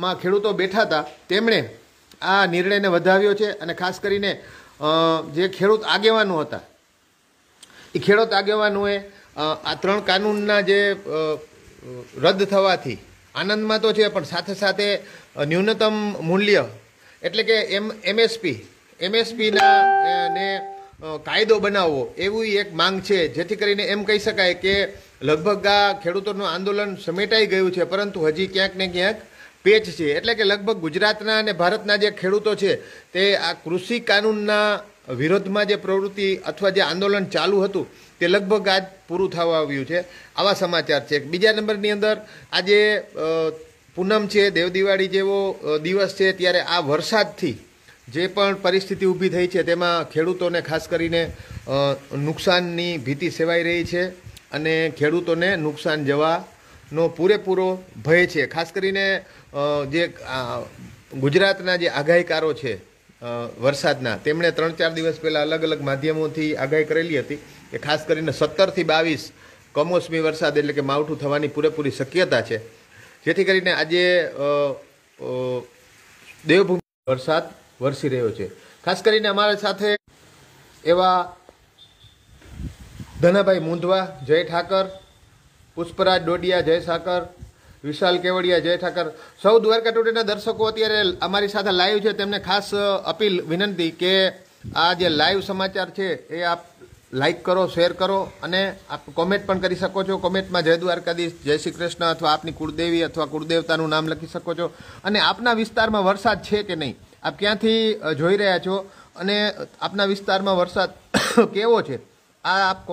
માં ખેડૂતો બેઠા હતા તેમણે આ નિર્ણયને વધાવ્યો છે અને ખાસ કરીને જે ખેડૂત આગેવાનો હતા એ ખેડૂત આગેવાનોએ આ ત્રણ કાનૂનના જે રદ થવાથી આનંદમાં તો છે પણ સાથે સાથે ન્યૂનતમ મૂલ્ય એટલે કે એમ એમએસપી એમએસપીના ને કાયદો બનાવવો એવી એક માંગ છે જેથી કરીને એમ કહી શકાય કે લગભગ આ ખેડૂતોનું આંદોલન સમેટાઈ ગયું છે પરંતુ હજી ક્યાંક ને ક્યાંક પેચ છે એટલે કે લગભગ ગુજરાતના અને ભારતના જે ખેડૂતો છે તે આ કૃષિ કાનૂનના વિરોધમાં જે પ્રવૃત્તિ અથવા જે આંદોલન ચાલુ હતું તે લગભગ આજ પૂરું થવા આવ્યું છે આવા સમાચાર છે બીજા નંબરની અંદર આજે પૂનમ છે દેવદિવાળી જેવો દિવસ છે ત્યારે આ વરસાદથી જે પણ પરિસ્થિતિ ઊભી થઈ છે તેમાં ખેડૂતોને ખાસ કરીને નુકસાનની ભીતિ સેવાઈ રહી છે અને ખેડૂતોને નુકસાન જવા નો પૂરેપૂરો ભય છે ખાસ કરીને જે ગુજરાતના જે આગાહીકારો છે વરસાદના તેમણે ત્રણ ચાર દિવસ પહેલાં અલગ અલગ માધ્યમોથી આગાહી કરેલી હતી કે ખાસ કરીને સત્તરથી બાવીસ કમોસમી વરસાદ એટલે કે માવઠું થવાની પૂરેપૂરી શક્યતા છે જેથી કરીને આજે દેવભૂમિ વરસાદ વરસી રહ્યો છે ખાસ કરીને અમારા સાથે એવા ધનાભાઈ મુંધવા જય ઠાકર પુષ્પરાજ ડોડિયા જય સાકર વિશાલ કેવડિયા જય ઠાકર સૌ દ્વારકા ટુડેના દર્શકો અત્યારે અમારી સાથે લાઈવ છે તેમને ખાસ અપીલ વિનંતી કે આ જે લાઈવ સમાચાર છે એ આપ લાઈક કરો શેર કરો અને આપ કોમેન્ટ પણ કરી શકો છો કોમેન્ટમાં જય દ્વારકાધીશ જય શ્રી કૃષ્ણ અથવા આપની કુળદેવી અથવા કુળદેવતાનું નામ લખી શકો છો અને આપના વિસ્તારમાં વરસાદ છે કે નહીં આપ ક્યાંથી જોઈ રહ્યા છો અને આપના વિસ્તારમાં વરસાદ કેવો છે આ આપ